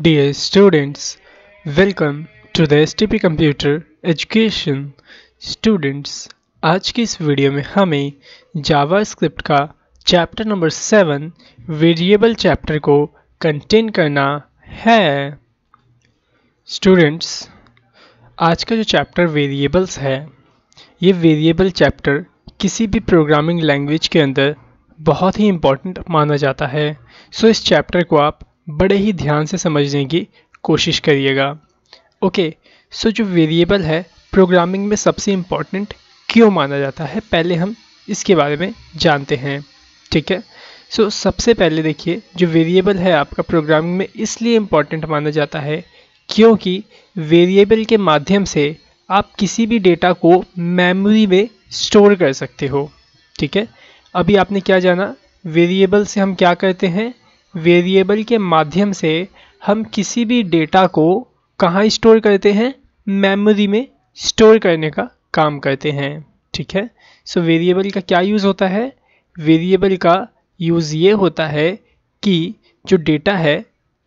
Dear students, welcome to the STP Computer Education. Students, आज की इस वीडियो में हमें जावास्क्रिप्ट का chapter number seven variable chapter को कंटेन करना है स्टूडेंट्स आज का जो चैप्टर वेरिएबल्स है ये वेरिएबल चैप्टर किसी भी प्रोग्रामिंग लैंग्वेज के अंदर बहुत ही इम्पोर्टेंट माना जाता है सो so, इस चैप्टर को आप बड़े ही ध्यान से समझने की कोशिश करिएगा ओके सो जो वेरिएबल है प्रोग्रामिंग में सबसे इम्पॉर्टेंट क्यों माना जाता है पहले हम इसके बारे में जानते हैं ठीक है सो so, सबसे पहले देखिए जो वेरिएबल है आपका प्रोग्रामिंग में इसलिए इम्पॉर्टेंट माना जाता है क्योंकि वेरिएबल के माध्यम से आप किसी भी डेटा को मेमोरी में स्टोर कर सकते हो ठीक है अभी आपने क्या जाना वेरिएबल से हम क्या करते हैं वेरिएबल के माध्यम से हम किसी भी डेटा को कहाँ स्टोर करते हैं मेमोरी में स्टोर करने का काम करते हैं ठीक है सो so, वेरिएबल का क्या यूज़ होता है वेरिएबल का यूज़ ये होता है कि जो डेटा है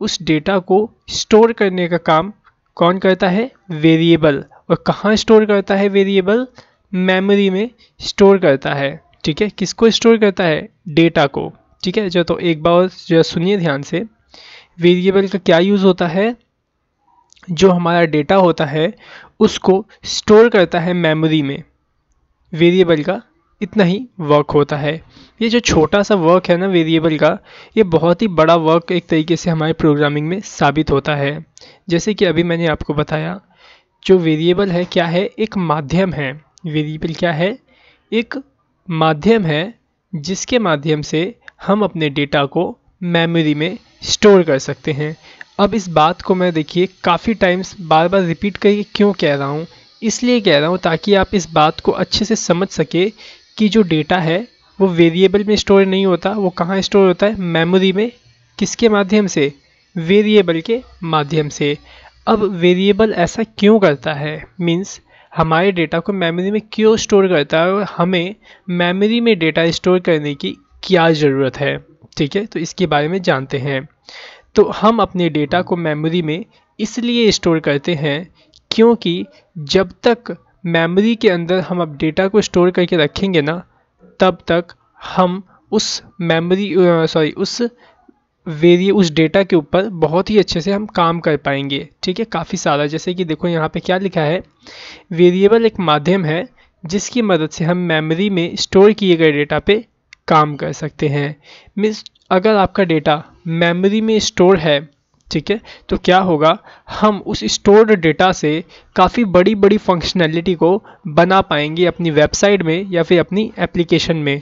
उस डेटा को स्टोर करने का काम कौन करता है वेरिएबल और कहाँ स्टोर करता है वेरिएबल मेमोरी में स्टोर करता है ठीक है किसको स्टोर करता है डेटा को ठीक है जो तो एक बार जो सुनिए ध्यान से वेरिएबल का क्या यूज़ होता है जो हमारा डेटा होता है उसको स्टोर करता है मेमोरी में वेरिएबल का इतना ही वर्क होता है ये जो छोटा सा वर्क है ना वेरिएबल का ये बहुत ही बड़ा वर्क एक तरीके से हमारे प्रोग्रामिंग में साबित होता है जैसे कि अभी मैंने आपको बताया जो वेरिएबल है क्या है एक माध्यम है वेरिएबल क्या है एक माध्यम है जिसके माध्यम से हम अपने डेटा को मेमोरी में स्टोर कर सकते हैं अब इस बात को मैं देखिए काफ़ी टाइम्स बार बार रिपीट करके क्यों कह रहा हूँ इसलिए कह रहा हूँ ताकि आप इस बात को अच्छे से समझ सके कि जो डेटा है वो वेरिएबल में स्टोर नहीं होता वो कहाँ स्टोर होता है मेमोरी में किसके माध्यम से वेरिएबल के माध्यम से अब वेरिएबल ऐसा क्यों करता है मीन्स हमारे डेटा को मेमोरी में क्यों स्टोर करता है और हमें मेमोरी में डेटा स्टोर करने की क्या ज़रूरत है ठीक है तो इसके बारे में जानते हैं तो हम अपने डेटा को मेमोरी में इसलिए स्टोर करते हैं क्योंकि जब तक मेमोरी के अंदर हम अब डेटा को स्टोर करके रखेंगे ना तब तक हम उस मेमोरी सॉरी उस वेरिए उस डेटा के ऊपर बहुत ही अच्छे से हम काम कर पाएंगे ठीक है काफ़ी सारा जैसे कि देखो यहाँ पे क्या लिखा है वेरिएबल एक माध्यम है जिसकी मदद से हम मेमोरी में स्टोर किए गए डेटा पे काम कर सकते हैं मीन्स अगर आपका डेटा मेमोरी में स्टोर है ठीक है तो क्या होगा हम उस स्टोर्ड डेटा से काफ़ी बड़ी बड़ी फंक्शनैलिटी को बना पाएंगे अपनी वेबसाइट में या फिर अपनी एप्लीकेशन में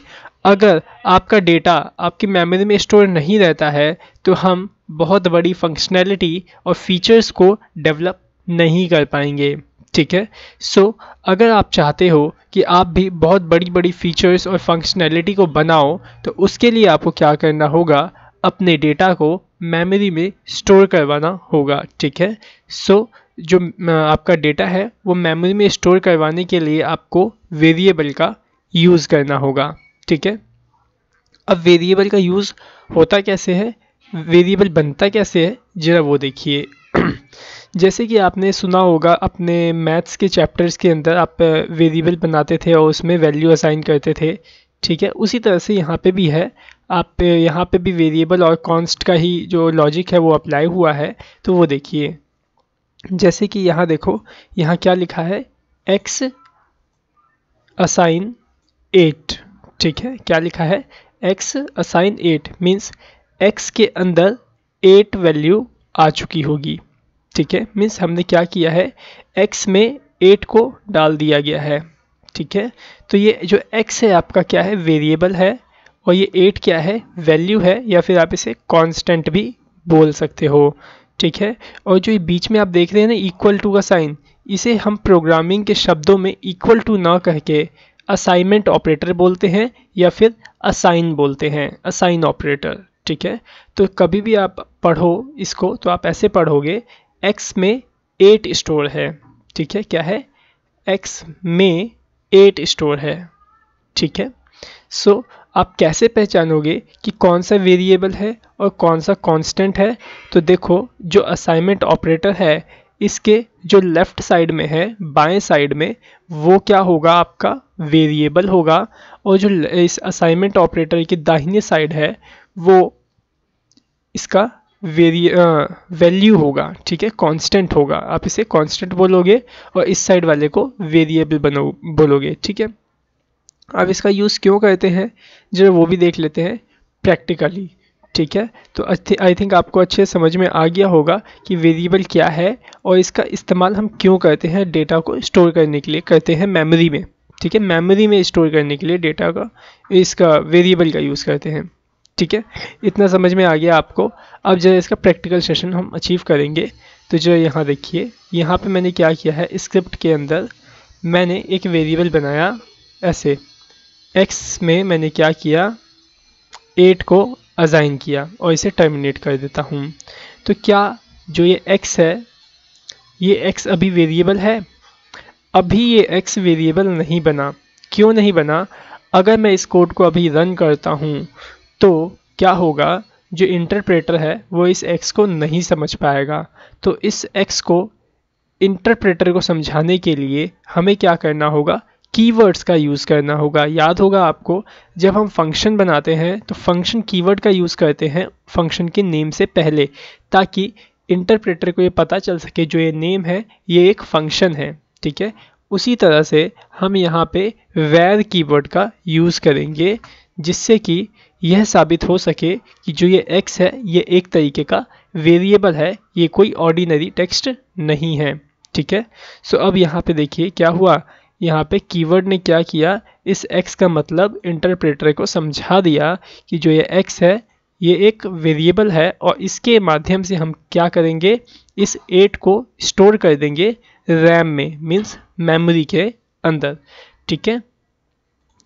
अगर आपका डेटा आपकी मेमोरी में स्टोर नहीं रहता है तो हम बहुत बड़ी फंक्शनैलिटी और फीचर्स को डेवलप नहीं कर पाएंगे ठीक है सो so, अगर आप चाहते हो कि आप भी बहुत बड़ी बड़ी फीचर्स और फंक्शनैलिटी को बनाओ तो उसके लिए आपको क्या करना होगा अपने डेटा को मेमोरी में स्टोर करवाना होगा ठीक है सो so, जो आपका डेटा है वो मेमोरी में स्टोर करवाने के लिए आपको वेरिएबल का यूज़ करना होगा ठीक है अब वेरिएबल का यूज़ होता कैसे है वेरिएबल बनता कैसे है जरा वो देखिए जैसे कि आपने सुना होगा अपने मैथ्स के चैप्टर्स के अंदर आप वेरिएबल बनाते थे और उसमें वैल्यू असाइन करते थे ठीक है उसी तरह से यहाँ पे भी है आप यहाँ पे भी वेरिएबल और कॉन्स्ट का ही जो लॉजिक है वो अप्लाई हुआ है तो वो देखिए जैसे कि यहाँ देखो यहाँ क्या लिखा है एक्स असाइन एट ठीक है क्या लिखा है X assign eight means X के अंदर एट वैल्यू आ चुकी होगी ठीक है मीन्स हमने क्या किया है एक्स में एट को डाल दिया गया है ठीक है तो ये जो एक्स है आपका क्या है वेरिएबल है और ये एट क्या है वैल्यू है या फिर आप इसे कांस्टेंट भी बोल सकते हो ठीक है और जो ये बीच में आप देख रहे हैं ना इक्वल टू का साइन इसे हम प्रोग्रामिंग के शब्दों में इक्वल टू ना कह के असाइनमेंट ऑपरेटर बोलते हैं या फिर असाइन बोलते हैं असाइन ऑपरेटर ठीक है तो कभी भी आप पढ़ो इसको तो आप ऐसे पढ़ोगे एक्स में एट स्टोर है ठीक है क्या है एक्स में एट स्टोर है ठीक है सो so, आप कैसे पहचानोगे कि कौन सा वेरिएबल है और कौन सा कांस्टेंट है तो देखो जो असाइनमेंट ऑपरेटर है इसके जो लेफ़्ट साइड में है बाएं साइड में वो क्या होगा आपका वेरिएबल होगा और जो इस असाइनमेंट ऑपरेटर की दाहिने साइड है वो इसका वेरी वैल्यू होगा ठीक है कांस्टेंट होगा आप इसे कांस्टेंट बोलोगे और इस साइड वाले को वेरिएबल बनो बोलोगे ठीक है अब इसका यूज़ क्यों करते हैं जरा वो भी देख लेते हैं प्रैक्टिकली ठीक है तो आई थिंक आपको अच्छे समझ में आ गया होगा कि वेरिएबल क्या है और इसका इस्तेमाल हम क्यों करते हैं डेटा को स्टोर करने के लिए करते हैं मेमोरी में ठीक है मेमोरी में स्टोर करने के लिए डेटा का इसका वेरिएबल का यूज़ करते हैं ठीक है इतना समझ में आ गया आपको अब जो इसका प्रैक्टिकल सेशन हम अचीव करेंगे तो जो यहाँ देखिए यहाँ पे मैंने क्या किया है स्क्रिप्ट के अंदर मैंने एक वेरिएबल बनाया ऐसे एक्स में मैंने क्या किया एट को अजाइन किया और इसे टर्मिनेट कर देता हूँ तो क्या जो ये एक्स है ये एक्स अभी वेरिएबल है अभी ये एक्स वेरिएबल नहीं बना क्यों नहीं बना अगर मैं इस कोड को अभी रन करता हूँ तो क्या होगा जो इंटरप्रेटर है वो इस एक्स को नहीं समझ पाएगा तो इस एक्स को इंटरप्रेटर को समझाने के लिए हमें क्या करना होगा कीवर्ड्स का यूज़ करना होगा याद होगा आपको जब हम फंक्शन बनाते हैं तो फंक्शन कीवर्ड का यूज़ करते हैं फंक्शन के नेम से पहले ताकि इंटरप्रेटर को ये पता चल सके जो ये नेम है ये एक फंक्शन है ठीक है उसी तरह से हम यहाँ पे वैर कीवर्ड का यूज़ करेंगे जिससे कि यह साबित हो सके कि जो ये x है ये एक तरीके का वेरिएबल है ये कोई ऑर्डिनरी टेक्स्ट नहीं है ठीक है सो अब यहाँ पे देखिए क्या हुआ यहाँ पे कीवर्ड ने क्या किया इस x का मतलब इंटरप्रेटर को समझा दिया कि जो ये x है ये एक वेरिएबल है और इसके माध्यम से हम क्या करेंगे इस एट को स्टोर कर देंगे रैम में मीन्स मेमोरी के अंदर ठीक है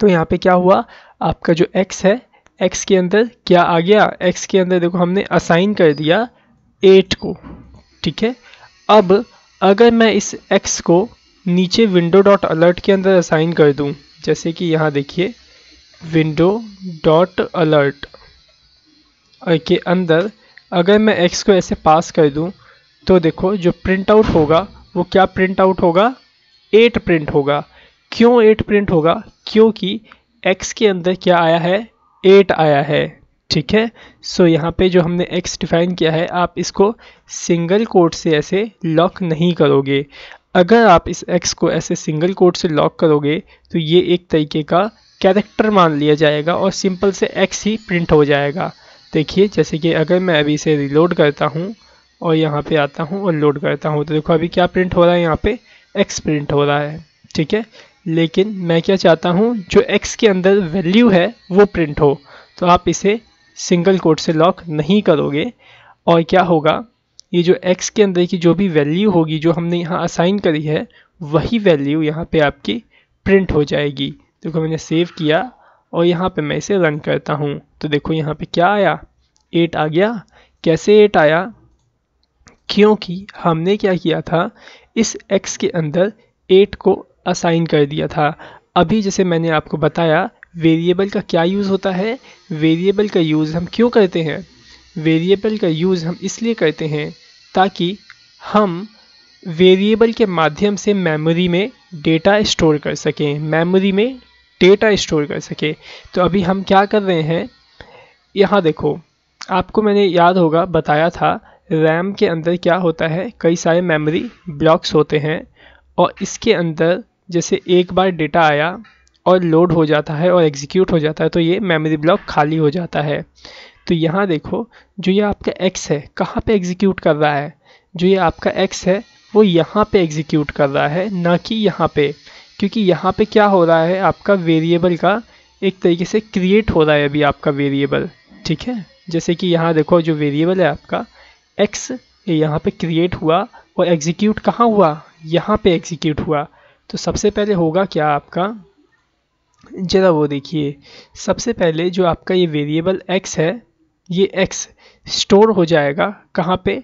तो यहाँ पे क्या हुआ आपका जो x है एक्स के अंदर क्या आ गया एक्स के अंदर देखो हमने असाइन कर दिया एट को ठीक है अब अगर मैं इस एक्स को नीचे विंडो डॉट अलर्ट के अंदर असाइन कर दूं जैसे कि यहाँ देखिए विंडो डॉट अलर्ट के अंदर अगर मैं एक्स को ऐसे पास कर दूं तो देखो जो प्रिंट आउट होगा वो क्या प्रिंट आउट होगा एट प्रिंट होगा क्यों एट प्रिंट होगा क्योंकि एक्स के अंदर क्या आया है एट आया है ठीक है सो so, यहाँ पे जो हमने एक्स डिफाइन किया है आप इसको सिंगल कोट से ऐसे लॉक नहीं करोगे अगर आप इस एक्स को ऐसे सिंगल कोट से लॉक करोगे तो ये एक तरीके का कैरेक्टर मान लिया जाएगा और सिंपल से एक्स ही प्रिंट हो जाएगा देखिए जैसे कि अगर मैं अभी इसे रिलोड करता हूँ और यहाँ पे आता हूँ और लोड करता हूँ तो देखो अभी क्या प्रिंट हो रहा है यहाँ पे एक्स प्रिंट हो रहा है ठीक है लेकिन मैं क्या चाहता हूँ जो x के अंदर वैल्यू है वो प्रिंट हो तो आप इसे सिंगल कोट से लॉक नहीं करोगे और क्या होगा ये जो x के अंदर की जो भी वैल्यू होगी जो हमने यहाँ असाइन करी है वही वैल्यू यहाँ पे आपकी प्रिंट हो जाएगी देखो मैंने सेव किया और यहाँ पे मैं इसे रन करता हूँ तो देखो यहाँ पे क्या आया एट आ गया कैसे एट आया क्योंकि हमने क्या किया था इस x के अंदर एट को असाइन कर दिया था अभी जैसे मैंने आपको बताया वेरिएबल का क्या यूज़ होता है वेरिएबल का यूज़ हम क्यों करते हैं वेरिएबल का यूज़ हम इसलिए करते हैं ताकि हम वेरिएबल के माध्यम से मेमोरी में डेटा स्टोर कर सकें मेमोरी में डेटा स्टोर कर सकें तो अभी हम क्या कर रहे हैं यहाँ देखो आपको मैंने याद होगा बताया था रैम के अंदर क्या होता है कई सारे मेमोरी ब्लॉक्स होते हैं और इसके अंदर जैसे एक बार डेटा आया और लोड हो जाता है और एग्जीक्यूट हो जाता है तो ये मेमोरी ब्लॉक खाली हो जाता है तो यहाँ देखो जो ये आपका एक्स है कहाँ पे एग्जीक्यूट कर रहा है जो ये आपका एक्स है वो यहाँ पे एग्जीक्यूट कर रहा है ना कि यहाँ पे क्योंकि यहाँ पे क्या हो रहा है आपका वेरिएबल का एक तरीके से क्रिएट हो रहा है अभी आपका वेरिएबल ठीक है जैसे कि यहाँ देखो जो वेरिएबल है आपका एक्स ये यहाँ पर क्रिएट हुआ और एग्जीक्यूट कहाँ हुआ यहाँ पर एग्जीक्यूट हुआ तो सबसे पहले होगा क्या आपका ज़रा वो देखिए सबसे पहले जो आपका ये वेरिएबल एक्स है ये एक्स स्टोर हो जाएगा कहाँ पे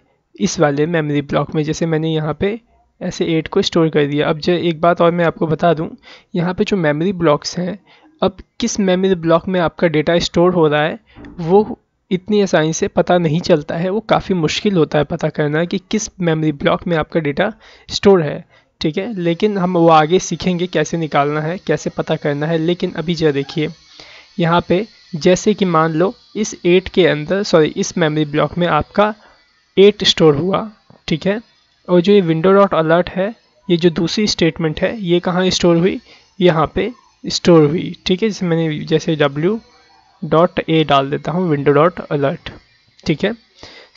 इस वाले मेमोरी ब्लॉक में जैसे मैंने यहाँ पे ऐसे एट को स्टोर कर दिया अब जो एक बात और मैं आपको बता दूँ यहाँ पे जो मेमोरी ब्लॉक्स हैं अब किस मेमोरी ब्लॉक में आपका डेटा स्टोर हो रहा है वो इतनी आसानी से पता नहीं चलता है वो काफ़ी मुश्किल होता है पता करना कि किस मेमोरी ब्लॉक में आपका डेटा स्टोर है ठीक है लेकिन हम वो आगे सीखेंगे कैसे निकालना है कैसे पता करना है लेकिन अभी जो देखिए यहाँ पे जैसे कि मान लो इस एट के अंदर सॉरी इस मेमोरी ब्लॉक में आपका एट स्टोर हुआ ठीक है और जो ये विंडो डॉट अलर्ट है ये जो दूसरी स्टेटमेंट है ये कहाँ स्टोर हुई यहाँ पे स्टोर हुई ठीक है जैसे मैंने जैसे डब्ल्यू डॉट ए डाल देता हूँ विंडो डॉट अलर्ट ठीक है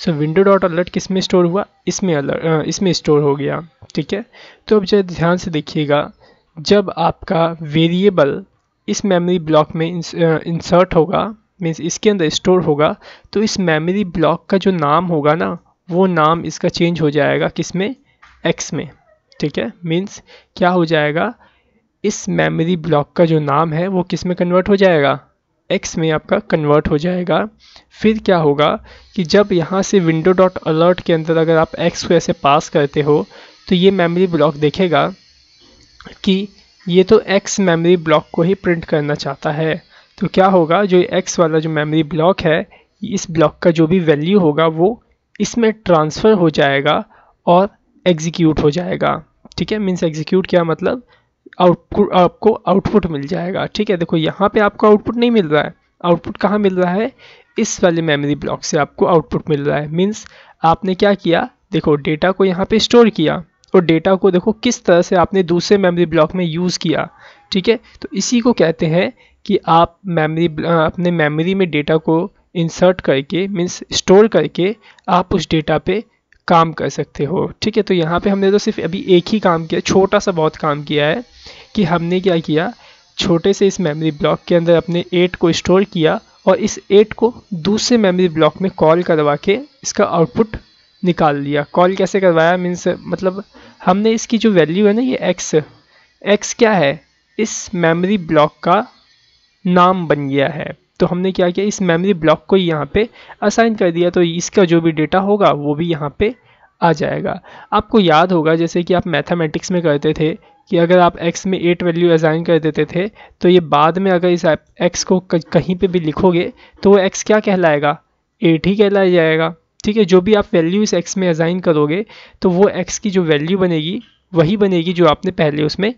सो विंडो डॉट अलर्ट किस में स्टोर हुआ इसमें अलर्ट इसमें स्टोर हो गया ठीक है तो अब जरा ध्यान से देखिएगा जब आपका वेरिएबल इस मेमोरी ब्लॉक में इंसर्ट होगा मीन्स इसके अंदर स्टोर होगा तो इस मेमोरी ब्लॉक का जो नाम होगा ना वो नाम इसका चेंज हो जाएगा किस में एक्स में ठीक है मीन्स क्या हो जाएगा इस मेमोरी ब्लॉक का जो नाम है वो किस में कन्वर्ट हो जाएगा एक्स में आपका कन्वर्ट हो जाएगा फिर क्या होगा कि जब यहाँ से विंडो डॉट अलर्ट के अंदर अगर आप एक्स को ऐसे पास करते हो तो ये मेमोरी ब्लॉक देखेगा कि ये तो एक्स मेमोरी ब्लॉक को ही प्रिंट करना चाहता है तो क्या होगा जो एक्स वाला जो मेमोरी ब्लॉक है इस ब्लॉक का जो भी वैल्यू होगा वो इसमें ट्रांसफ़र हो जाएगा और एग्जीक्यूट हो जाएगा ठीक है मीन्स एग्जीक्यूट क्या मतलब आउटपुट आपको आउटपुट मिल जाएगा ठीक है देखो यहाँ पे आपको आउटपुट नहीं मिल रहा है आउटपुट कहाँ मिल रहा है इस वाले मेमोरी ब्लॉक से आपको आउटपुट मिल रहा है मीन्स आपने क्या किया देखो डेटा को यहाँ पे स्टोर किया और डेटा को देखो किस तरह से आपने दूसरे मेमोरी ब्लॉक में यूज़ किया ठीक है तो इसी को कहते हैं कि आप मेमरी अपने मेमोरी में डेटा को इंसर्ट करके मीन्स स्टोर करके आप उस डेटा पे काम कर सकते हो ठीक है तो यहाँ पे हमने तो सिर्फ अभी एक ही काम किया छोटा सा बहुत काम किया है कि हमने क्या किया छोटे से इस मेमोरी ब्लॉक के अंदर अपने एट को स्टोर किया और इस एट को दूसरे मेमोरी ब्लॉक में कॉल करवा के इसका आउटपुट निकाल लिया कॉल कैसे करवाया मीन्स मतलब हमने इसकी जो वैल्यू है ना ये एक्स एक्स क्या है इस मेमोरी ब्लॉक का नाम बन गया है तो हमने क्या किया इस मेमोरी ब्लॉक को यहाँ पे असाइन कर दिया तो इसका जो भी डेटा होगा वो भी यहाँ पे आ जाएगा आपको याद होगा जैसे कि आप मैथमेटिक्स में करते थे कि अगर आप x में एट वैल्यू असाइन कर देते थे तो ये बाद में अगर इस x को कहीं पे भी लिखोगे तो वो एक्स क्या कहलाएगा एट ही कहलाया जाएगा ठीक है जो भी आप वैल्यू इस एक्स में असाइन करोगे तो वो एक्स की जो वैल्यू बनेगी वही बनेगी जो आपने पहले उसमें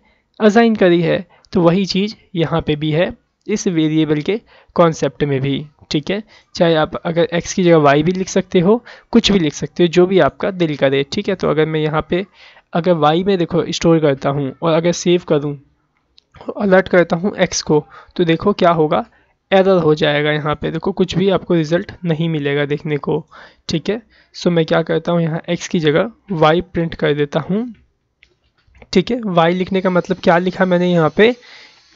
असाइन करी है तो वही चीज़ यहाँ पे भी है इस वेरिएबल के कॉन्सेप्ट में भी ठीक है चाहे आप अगर x की जगह y भी लिख सकते हो कुछ भी लिख सकते हो जो भी आपका दिल करे ठीक है तो अगर मैं यहाँ पे अगर y में देखो स्टोर करता हूँ और अगर सेव करूँ अलर्ट करता हूँ x को तो देखो क्या होगा एरर हो जाएगा यहाँ पे देखो कुछ भी आपको रिज़ल्ट नहीं मिलेगा देखने को ठीक है सो मैं क्या करता हूँ यहाँ x की जगह y प्रिंट कर देता हूँ ठीक है y लिखने का मतलब क्या लिखा मैंने यहाँ पे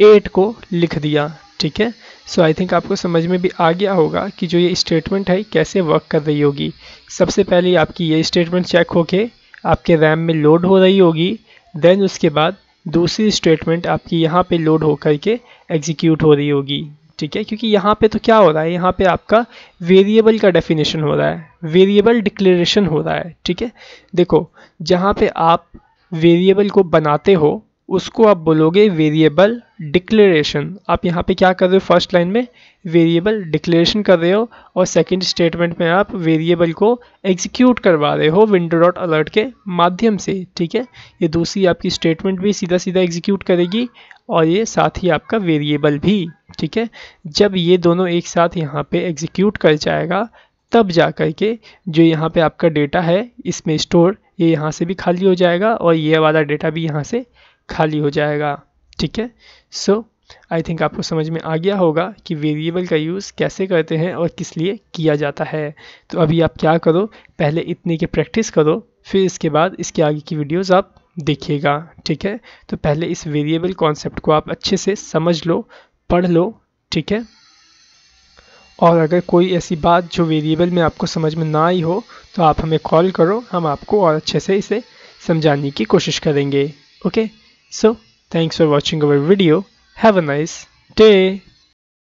एट को लिख दिया ठीक है सो आई थिंक आपको समझ में भी आ गया होगा कि जो ये स्टेटमेंट है कैसे वर्क कर रही होगी सबसे पहले आपकी ये स्टेटमेंट चेक होके आपके रैम में लोड हो रही होगी देन उसके बाद दूसरी स्टेटमेंट आपकी यहाँ पे लोड कर के एग्जीक्यूट हो रही होगी ठीक है क्योंकि यहाँ पे तो क्या हो रहा है यहाँ पे आपका वेरिएबल का डेफिनेशन हो रहा है वेरिएबल डिक्लेरेशन हो रहा है ठीक है देखो जहाँ पे आप वेरिएबल को बनाते हो उसको आप बोलोगे वेरिएबल डिक्लेरेशन आप यहाँ पे क्या कर रहे हो फर्स्ट लाइन में वेरिएबल डिक्लेरेशन कर रहे हो और सेकंड स्टेटमेंट में आप वेरिएबल को एग्जीक्यूट करवा रहे हो विंडो डॉट अलर्ट के माध्यम से ठीक है ये दूसरी आपकी स्टेटमेंट भी सीधा सीधा एग्जीक्यूट करेगी और ये साथ ही आपका वेरिएबल भी ठीक है जब ये दोनों एक साथ यहाँ पर एग्जीक्यूट कर जाएगा तब जा कर के जो यहाँ पर आपका डेटा है इसमें स्टोर ये यहाँ से भी खाली हो जाएगा और ये वाला डेटा भी यहाँ से खाली हो जाएगा ठीक है सो आई थिंक आपको समझ में आ गया होगा कि वेरिएबल का यूज़ कैसे करते हैं और किस लिए किया जाता है तो अभी आप क्या करो पहले इतने की प्रैक्टिस करो फिर इसके बाद इसके आगे की वीडियोज़ आप देखिएगा ठीक है तो पहले इस वेरिएबल कॉन्सेप्ट को आप अच्छे से समझ लो पढ़ लो ठीक है और अगर कोई ऐसी बात जो वेरिएबल में आपको समझ में ना आई हो तो आप हमें कॉल करो हम आपको और अच्छे से इसे समझाने की कोशिश करेंगे okay So thanks for watching our video. Have a nice day.